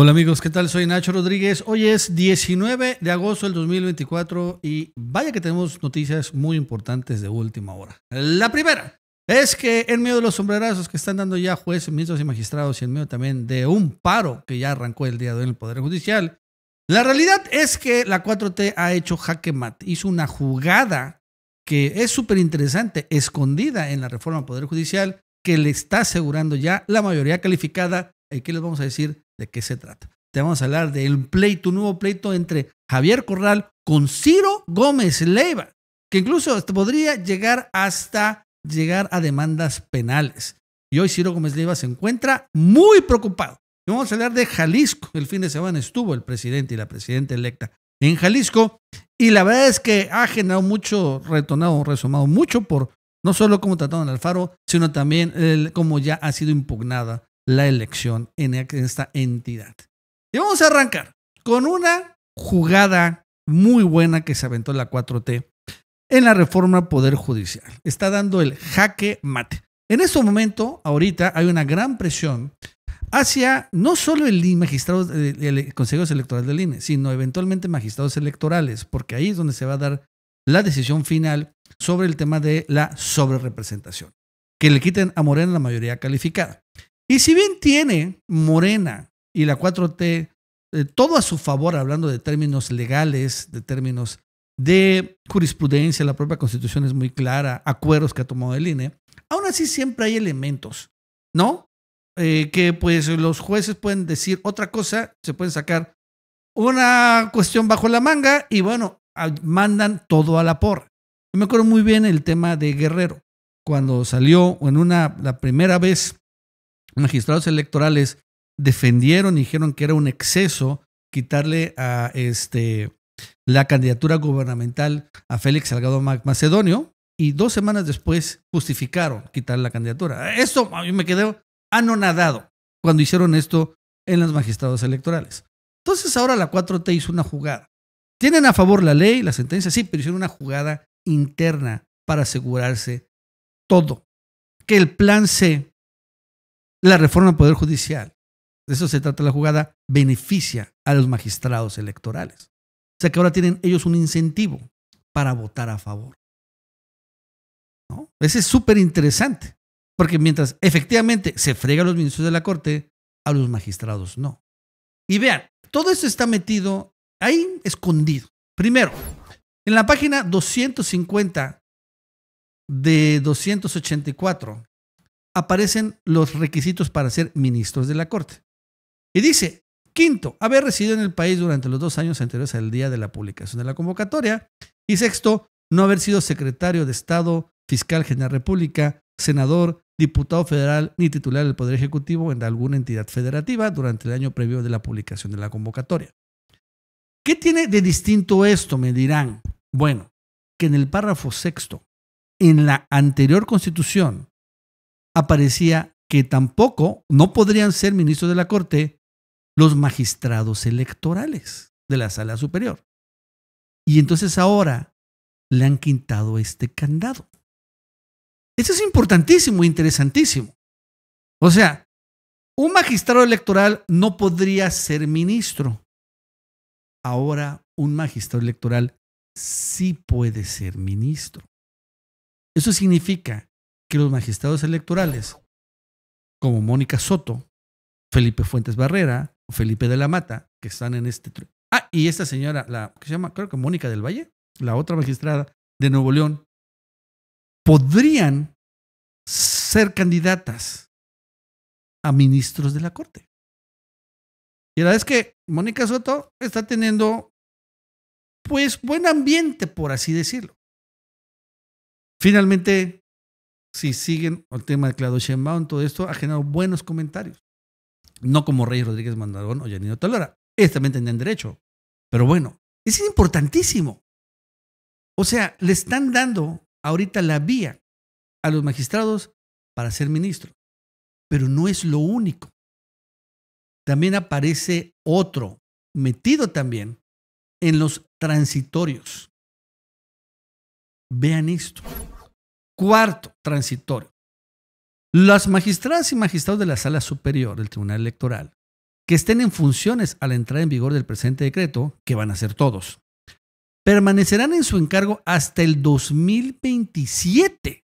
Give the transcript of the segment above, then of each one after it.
Hola amigos, ¿qué tal? Soy Nacho Rodríguez. Hoy es 19 de agosto del 2024 y vaya que tenemos noticias muy importantes de última hora. La primera es que en medio de los sombrerazos que están dando ya jueces, ministros y magistrados y en medio también de un paro que ya arrancó el día de hoy en el Poder Judicial, la realidad es que la 4T ha hecho jaque mat, hizo una jugada que es súper interesante, escondida en la reforma al Poder Judicial, que le está asegurando ya la mayoría calificada, y les vamos a decir de qué se trata. Te vamos a hablar del pleito, un nuevo pleito entre Javier Corral con Ciro Gómez Leiva, que incluso podría llegar hasta llegar a demandas penales. Y hoy Ciro Gómez Leiva se encuentra muy preocupado. Y vamos a hablar de Jalisco. El fin de semana estuvo el presidente y la presidenta electa en Jalisco. Y la verdad es que ha generado mucho, retonado, resumado, mucho por no solo cómo trataron al faro, sino también el, cómo ya ha sido impugnada la elección e-, en esta entidad. Y vamos a arrancar con una jugada muy buena que se aventó la 4T en la reforma Poder Judicial. Está dando el jaque mate. En este momento, ahorita, hay una gran presión hacia no solo el e, magistrado, del eh, consejo electoral del INE, sino eventualmente magistrados electorales, porque ahí es donde se va a dar la decisión final sobre el tema de la sobrerepresentación, que le quiten a Morena la mayoría calificada. Y si bien tiene Morena y la 4T eh, todo a su favor, hablando de términos legales, de términos de jurisprudencia, la propia constitución es muy clara, acuerdos que ha tomado el INE, aún así siempre hay elementos, ¿no? Eh, que pues los jueces pueden decir otra cosa, se pueden sacar una cuestión bajo la manga y bueno, mandan todo a la porra. Yo me acuerdo muy bien el tema de Guerrero, cuando salió en una, la primera vez magistrados electorales defendieron y dijeron que era un exceso quitarle a este la candidatura gubernamental a Félix Salgado Macedonio y dos semanas después justificaron quitar la candidatura. Esto mí me quedé anonadado cuando hicieron esto en los magistrados electorales. Entonces ahora la 4T hizo una jugada. Tienen a favor la ley, la sentencia, sí, pero hicieron una jugada interna para asegurarse todo. Que el plan C la reforma al Poder Judicial, de eso se trata la jugada, beneficia a los magistrados electorales. O sea que ahora tienen ellos un incentivo para votar a favor. ¿No? Ese es súper interesante, porque mientras efectivamente se frega a los ministros de la Corte, a los magistrados no. Y vean, todo eso está metido ahí escondido. Primero, en la página 250 de 284 aparecen los requisitos para ser ministros de la Corte. Y dice, quinto, haber residido en el país durante los dos años anteriores al día de la publicación de la convocatoria. Y sexto, no haber sido secretario de Estado, fiscal general de la República, senador, diputado federal ni titular del Poder Ejecutivo en alguna entidad federativa durante el año previo de la publicación de la convocatoria. ¿Qué tiene de distinto esto? Me dirán. Bueno, que en el párrafo sexto, en la anterior constitución, aparecía que tampoco no podrían ser ministros de la Corte los magistrados electorales de la Sala Superior. Y entonces ahora le han quitado este candado. Eso es importantísimo, interesantísimo. O sea, un magistrado electoral no podría ser ministro. Ahora un magistrado electoral sí puede ser ministro. Eso significa que los magistrados electorales, como Mónica Soto, Felipe Fuentes Barrera, Felipe de la Mata, que están en este... Ah, y esta señora, la que se llama, creo que Mónica del Valle, la otra magistrada de Nuevo León, podrían ser candidatas a ministros de la Corte. Y la verdad es que Mónica Soto está teniendo, pues, buen ambiente, por así decirlo. Finalmente, si siguen el tema de Claudio Sheinbaum, todo esto ha generado buenos comentarios. No como Rey Rodríguez Mandarón o Yanino Talora. Ellos también tenían derecho. Pero bueno, es importantísimo. O sea, le están dando ahorita la vía a los magistrados para ser ministro. Pero no es lo único. También aparece otro metido también en los transitorios. Vean esto. Cuarto, transitorio. Las magistradas y magistrados de la Sala Superior del Tribunal Electoral que estén en funciones a la entrada en vigor del presente decreto, que van a ser todos, permanecerán en su encargo hasta el 2027,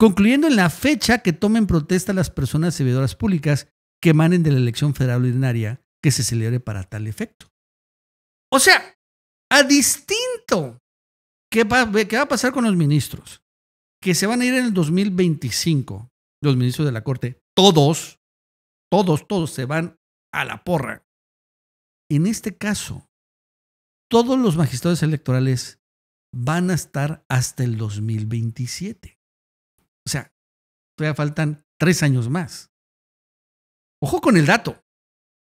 concluyendo en la fecha que tomen protesta las personas servidoras públicas que emanen de la elección federal ordinaria que se celebre para tal efecto. O sea, a distinto, ¿qué va, qué va a pasar con los ministros? que se van a ir en el 2025, los ministros de la Corte, todos, todos, todos se van a la porra. En este caso, todos los magistrados electorales van a estar hasta el 2027. O sea, todavía faltan tres años más. Ojo con el dato.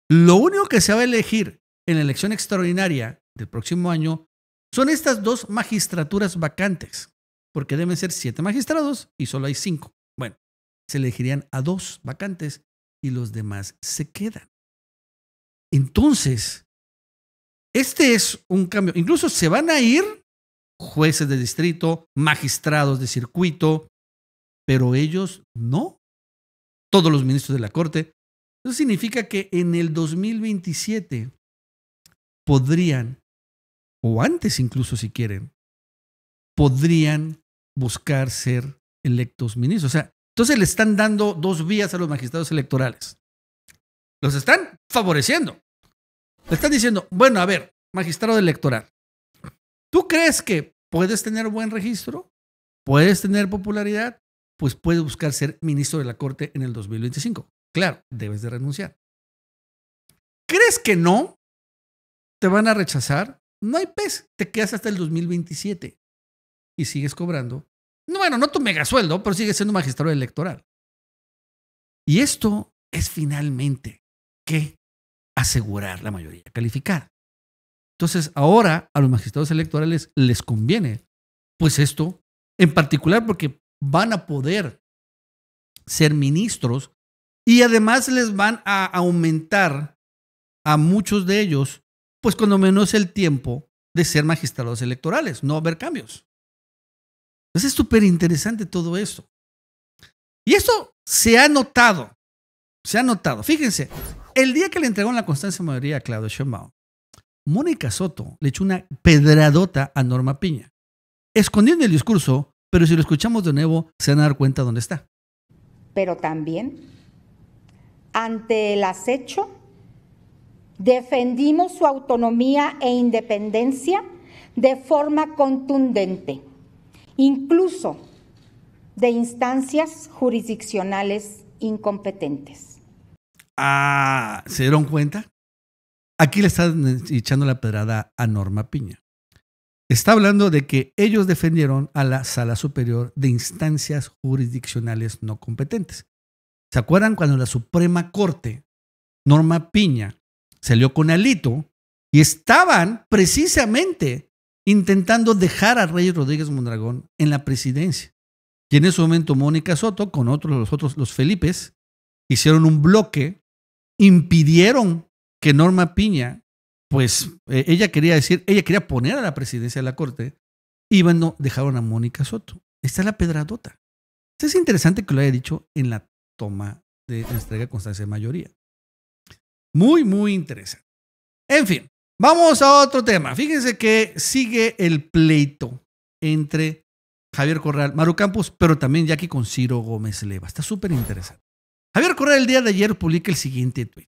Lo único que se va a elegir en la elección extraordinaria del próximo año son estas dos magistraturas vacantes porque deben ser siete magistrados y solo hay cinco. Bueno, se elegirían a dos vacantes y los demás se quedan. Entonces, este es un cambio. Incluso se van a ir jueces de distrito, magistrados de circuito, pero ellos no. Todos los ministros de la Corte. Eso significa que en el 2027 podrían, o antes incluso si quieren, podrían buscar ser electos ministros. O sea, entonces le están dando dos vías a los magistrados electorales. Los están favoreciendo. Le están diciendo, bueno, a ver, magistrado electoral, ¿tú crees que puedes tener buen registro? ¿Puedes tener popularidad? Pues puedes buscar ser ministro de la Corte en el 2025. Claro, debes de renunciar. ¿Crees que no? ¿Te van a rechazar? No hay pez. Te quedas hasta el 2027 y sigues cobrando. No, bueno, no tu sueldo pero sigues siendo magistrado electoral. Y esto es finalmente que asegurar la mayoría calificada. Entonces, ahora a los magistrados electorales les conviene, pues esto, en particular porque van a poder ser ministros y además les van a aumentar a muchos de ellos, pues cuando menos el tiempo de ser magistrados electorales, no haber cambios. Entonces es súper interesante todo esto. Y esto se ha notado. Se ha notado. Fíjense, el día que le entregó en la constancia mayoría a Claudio Sheinbaum, Mónica Soto le echó una pedradota a Norma Piña, escondiendo el discurso, pero si lo escuchamos de nuevo, se van a dar cuenta dónde está. Pero también, ante el acecho, defendimos su autonomía e independencia de forma contundente incluso de instancias jurisdiccionales incompetentes. Ah, ¿se dieron cuenta? Aquí le están echando la pedrada a Norma Piña. Está hablando de que ellos defendieron a la Sala Superior de instancias jurisdiccionales no competentes. ¿Se acuerdan cuando la Suprema Corte, Norma Piña, salió con Alito y estaban precisamente intentando dejar a Reyes Rodríguez Mondragón en la presidencia. Y en ese momento Mónica Soto, con otros, los otros, los Felipes, hicieron un bloque, impidieron que Norma Piña, pues eh, ella quería decir, ella quería poner a la presidencia de la Corte, y bueno, dejaron a Mónica Soto. Esta es la pedradota. es interesante que lo haya dicho en la toma de la entrega constancia de mayoría. Muy, muy interesante. En fin, Vamos a otro tema. Fíjense que sigue el pleito entre Javier Corral, Maru Campos, pero también Jackie con Ciro Gómez Leva. Está súper interesante. Javier Corral el día de ayer publica el siguiente tweet.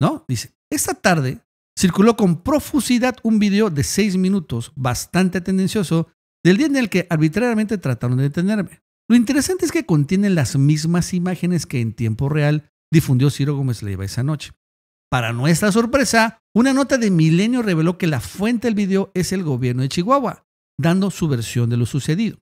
¿No? Dice, esta tarde circuló con profusidad un video de seis minutos, bastante tendencioso, del día en el que arbitrariamente trataron de detenerme. Lo interesante es que contiene las mismas imágenes que en tiempo real difundió Ciro Gómez Leva esa noche. Para nuestra sorpresa, una nota de Milenio reveló que la fuente del video es el gobierno de Chihuahua, dando su versión de lo sucedido.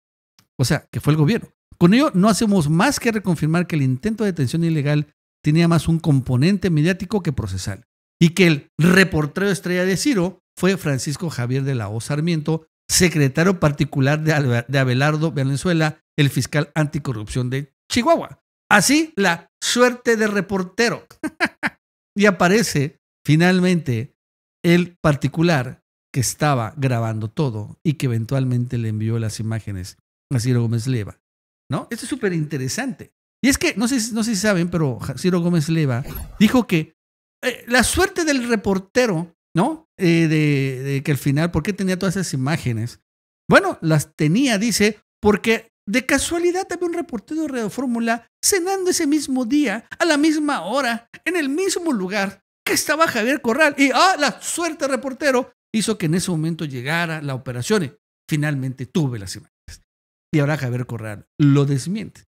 O sea, que fue el gobierno. Con ello, no hacemos más que reconfirmar que el intento de detención ilegal tenía más un componente mediático que procesal, y que el reportero estrella de Ciro fue Francisco Javier de la O. Sarmiento, secretario particular de Abelardo Venezuela, el fiscal anticorrupción de Chihuahua. Así, la suerte de reportero. Y aparece finalmente el particular que estaba grabando todo y que eventualmente le envió las imágenes a Ciro Gómez Leva. ¿No? Esto es súper interesante. Y es que, no sé, no si saben, pero Ciro Gómez Leva dijo que eh, la suerte del reportero, ¿no? Eh, de, de que al final, ¿por qué tenía todas esas imágenes? Bueno, las tenía, dice, porque de casualidad había un reportero de Radio Fórmula cenando ese mismo día, a la misma hora, en el mismo lugar que estaba Javier Corral. Y ah, la suerte reportero hizo que en ese momento llegara la operación. finalmente tuve las imágenes. Y ahora Javier Corral lo desmiente.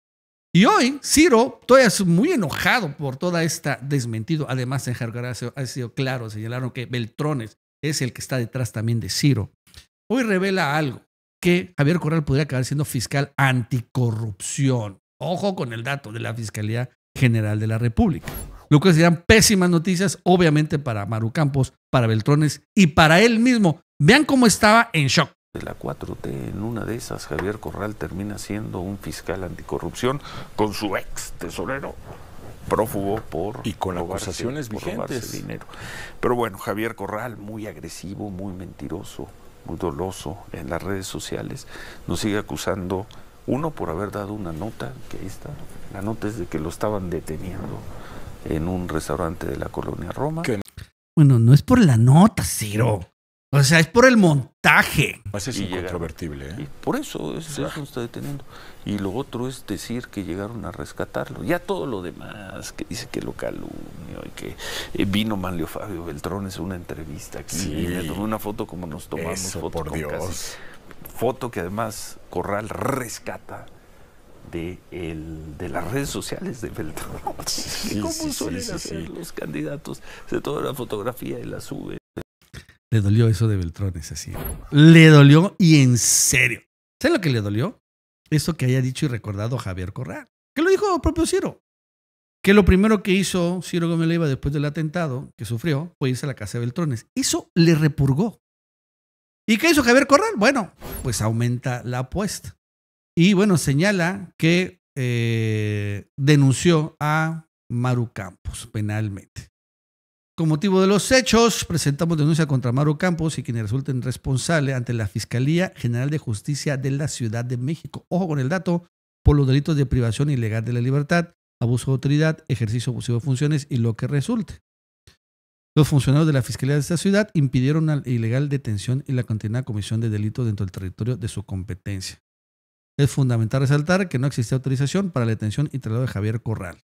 Y hoy Ciro todavía es muy enojado por toda esta desmentido. Además, en Jargará ha sido claro, señalaron que Beltrones es el que está detrás también de Ciro. Hoy revela algo que Javier Corral podría acabar siendo fiscal anticorrupción. Ojo con el dato de la Fiscalía General de la República. Lo que serían pésimas noticias, obviamente, para Maru Campos, para Beltrones y para él mismo. Vean cómo estaba en shock de la 4T. En una de esas, Javier Corral termina siendo un fiscal anticorrupción con su ex tesorero prófugo por y con acusaciones vigentes dinero. Pero bueno, Javier Corral muy agresivo, muy mentiroso, muy doloso en las redes sociales, nos sigue acusando, uno por haber dado una nota, que ahí está, la nota es de que lo estaban deteniendo en un restaurante de la colonia Roma. Bueno, no es por la nota, Ciro. O sea, es por el montaje. Pues es incontrovertible. ¿eh? por eso, eso eso está deteniendo. Y lo otro es decir que llegaron a rescatarlo. Ya todo lo demás, que dice que lo calumnio y que eh, vino Manlio Fabio Beltrón, es una entrevista aquí. le tomé una foto como nos tomamos. Eso, foto por foto que además Corral rescata de, las redes sociales de Beltrón. ¿Cómo suelen hacer los candidatos? Se toda la fotografía y la sube. Le dolió eso de Beltrones, así. Le dolió y en serio. ¿Sabes lo que le dolió? Eso que haya dicho y recordado Javier Corral. Que lo dijo propio Ciro. Que lo primero que hizo Ciro Gómez Leiva después del atentado que sufrió fue irse a la casa de Beltrones. Eso le repurgó. ¿Y qué hizo Javier Corral? Bueno, pues aumenta la apuesta. Y bueno, señala que eh, denunció a Maru Campos penalmente. Con motivo de los hechos, presentamos denuncia contra Maro Campos y quienes resulten responsables ante la Fiscalía General de Justicia de la Ciudad de México. Ojo con el dato, por los delitos de privación ilegal de la libertad, abuso de autoridad, ejercicio abusivo de funciones y lo que resulte. Los funcionarios de la Fiscalía de esta ciudad impidieron la ilegal detención y la continuada comisión de delitos dentro del territorio de su competencia. Es fundamental resaltar que no existía autorización para la detención y traslado de Javier Corral.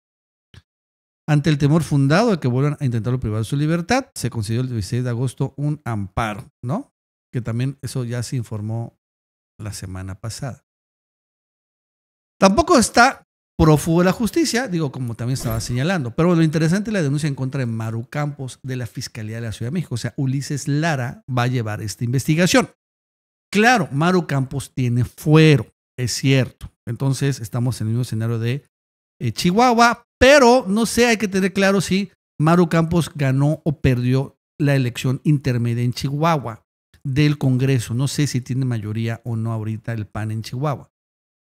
Ante el temor fundado de que vuelvan a intentarlo privar de su libertad, se concedió el 16 de agosto un amparo, ¿no? Que también eso ya se informó la semana pasada. Tampoco está prófugo la justicia, digo, como también estaba señalando. Pero lo interesante es la denuncia en contra de Maru Campos de la Fiscalía de la Ciudad de México. O sea, Ulises Lara va a llevar esta investigación. Claro, Maru Campos tiene fuero, es cierto. Entonces, estamos en el mismo escenario de eh, Chihuahua, pero no sé, hay que tener claro si Maru Campos ganó o perdió la elección intermedia en Chihuahua del Congreso. No sé si tiene mayoría o no ahorita el PAN en Chihuahua.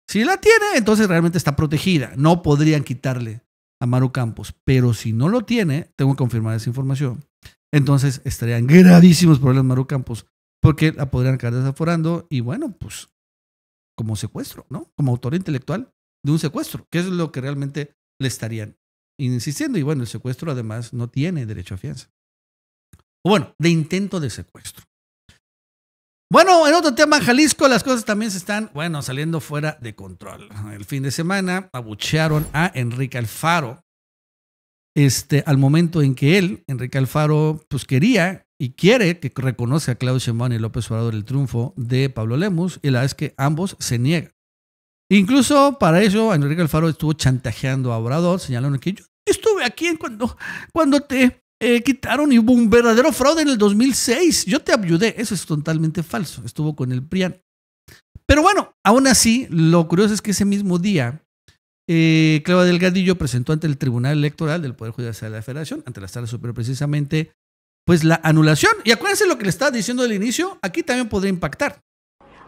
Si la tiene, entonces realmente está protegida. No podrían quitarle a Maru Campos. Pero si no lo tiene, tengo que confirmar esa información. Entonces estarían gravísimos problemas Maru Campos porque la podrían acabar desaforando y bueno, pues como secuestro, ¿no? Como autor intelectual de un secuestro, que es lo que realmente le estarían insistiendo. Y bueno, el secuestro además no tiene derecho a fianza. O bueno, de intento de secuestro. Bueno, en otro tema, Jalisco, las cosas también se están, bueno, saliendo fuera de control. El fin de semana abuchearon a Enrique Alfaro. Este, al momento en que él, Enrique Alfaro, pues quería y quiere que reconozca a Claudio Sheinbaum y López Obrador el triunfo de Pablo Lemus, y la es que ambos se niegan. Incluso para eso Enrique Alfaro estuvo chantajeando a Obrador, señalando que yo estuve aquí cuando, cuando te eh, quitaron y hubo un verdadero fraude en el 2006. Yo te ayudé. Eso es totalmente falso. Estuvo con el PRIAN. Pero bueno, aún así, lo curioso es que ese mismo día, eh, Claudia Delgadillo presentó ante el Tribunal Electoral del Poder Judicial de la Federación, ante la Sala Superior precisamente, pues la anulación. Y acuérdense lo que le estaba diciendo al inicio, aquí también podría impactar.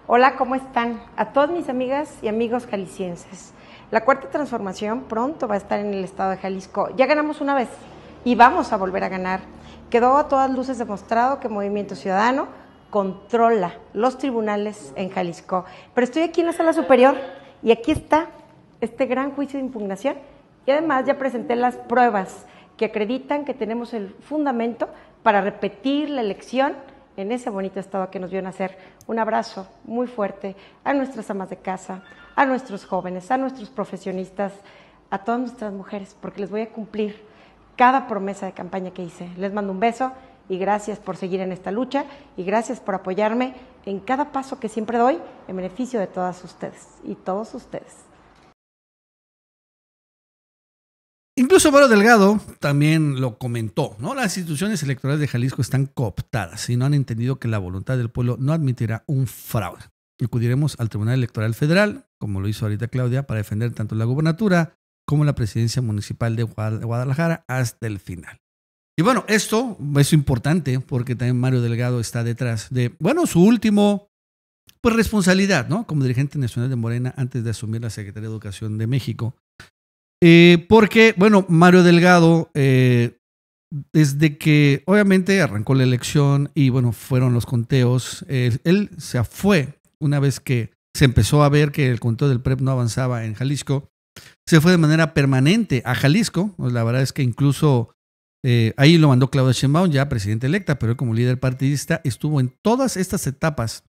Hola, ¿cómo están? A todas mis amigas y amigos jaliscienses. La cuarta transformación pronto va a estar en el estado de Jalisco. Ya ganamos una vez y vamos a volver a ganar. Quedó a todas luces demostrado que Movimiento Ciudadano controla los tribunales en Jalisco. Pero estoy aquí en la sala superior y aquí está este gran juicio de impugnación y además ya presenté las pruebas que acreditan que tenemos el fundamento para repetir la elección en ese bonito estado que nos vio nacer. Un abrazo muy fuerte a nuestras amas de casa, a nuestros jóvenes, a nuestros profesionistas, a todas nuestras mujeres, porque les voy a cumplir cada promesa de campaña que hice. Les mando un beso y gracias por seguir en esta lucha y gracias por apoyarme en cada paso que siempre doy en beneficio de todas ustedes y todos ustedes. Incluso Mario Delgado también lo comentó, ¿no? Las instituciones electorales de Jalisco están cooptadas y no han entendido que la voluntad del pueblo no admitirá un fraude. Acudiremos al Tribunal Electoral Federal, como lo hizo ahorita Claudia, para defender tanto la gubernatura como la presidencia municipal de Guadalajara hasta el final. Y bueno, esto es importante porque también Mario Delgado está detrás de, bueno, su último pues, responsabilidad, ¿no? Como dirigente nacional de Morena antes de asumir la Secretaría de Educación de México eh, porque, bueno, Mario Delgado, eh, desde que obviamente arrancó la elección y bueno, fueron los conteos, eh, él se fue una vez que se empezó a ver que el conteo del PREP e no avanzaba en Jalisco, se fue de manera permanente a Jalisco, pues, la verdad es que incluso ahí lo mandó Claudia Sheinbaum, ya presidente electa, pero como líder partidista estuvo en todas estas etapas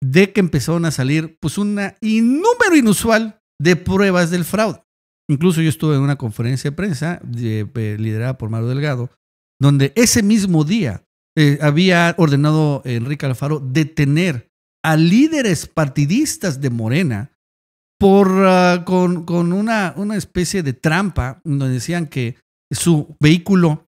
de que empezaron a salir pues un número inusual de pruebas del fraude. Incluso yo estuve en una conferencia de prensa eh, liderada por Mario Delgado, donde ese mismo día eh, había ordenado Enrique Alfaro detener a líderes partidistas de Morena por, ah, con, una, una, especie de trampa donde decían que su vehículo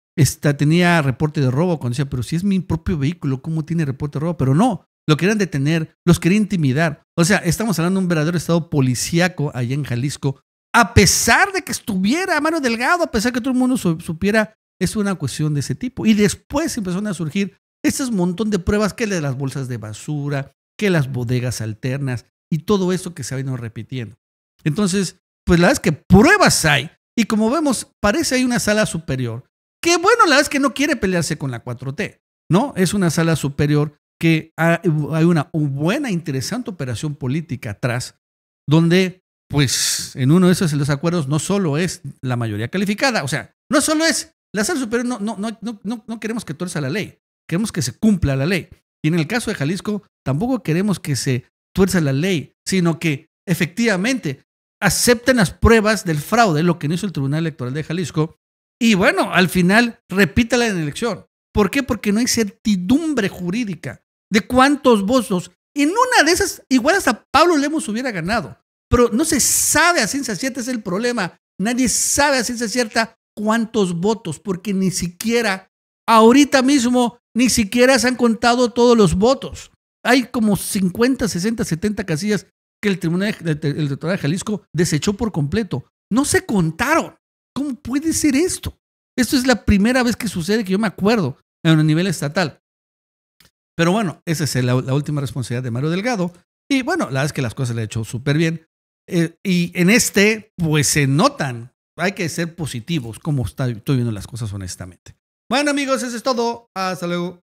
tenía reporte de robo. Cuando decía, pero si es mi propio vehículo, ¿cómo tiene reporte de robo? Pero no, lo querían detener, los querían intimidar. O sea, estamos hablando de un verdadero estado policíaco allá en Jalisco, a pesar de que estuviera a mano delgado, a pesar de que todo el mundo supiera, es una cuestión de ese tipo. Y después empezaron a surgir este montón de pruebas que de las bolsas de basura, que las bodegas alternas y todo eso que se ha venido repitiendo. Entonces, pues la verdad es que pruebas hay. Y como vemos, parece hay una sala superior. Que bueno, la verdad es que no quiere pelearse con la 4T, ¿no? Es una sala superior que hay una buena, interesante operación política atrás, donde pues en uno de esos los acuerdos no solo es la mayoría calificada, o sea, no solo es la sala superior, no, no, no, no, no queremos que tuerza la ley, queremos que se cumpla la ley. Y en el caso de Jalisco, tampoco queremos que se tuerza la ley, sino que efectivamente acepten las pruebas del fraude, lo que no hizo el Tribunal Electoral de Jalisco, y bueno, al final repítala en la elección. ¿Por qué? Porque no hay certidumbre jurídica de cuántos votos. En una de esas, igual hasta Pablo Lemos hubiera ganado pero no se sabe a ciencia cierta, es el problema. Nadie sabe a ciencia cierta cuántos votos, porque ni siquiera, ahorita mismo, ni siquiera se han contado todos los votos. Hay como 50, 60, 70 casillas que el Tribunal de, Tribunal de Jalisco desechó por completo. No se contaron. ¿Cómo puede ser esto? Esto es la primera vez que sucede que yo me acuerdo a nivel estatal. Pero bueno, esa es la, última responsabilidad de Mario Delgado. Y bueno, la verdad es que las cosas le ha hecho súper bien. Eh, y en este, pues se notan. Hay que ser positivos, como estoy viendo las cosas honestamente. Bueno, amigos, eso es todo. Hasta luego.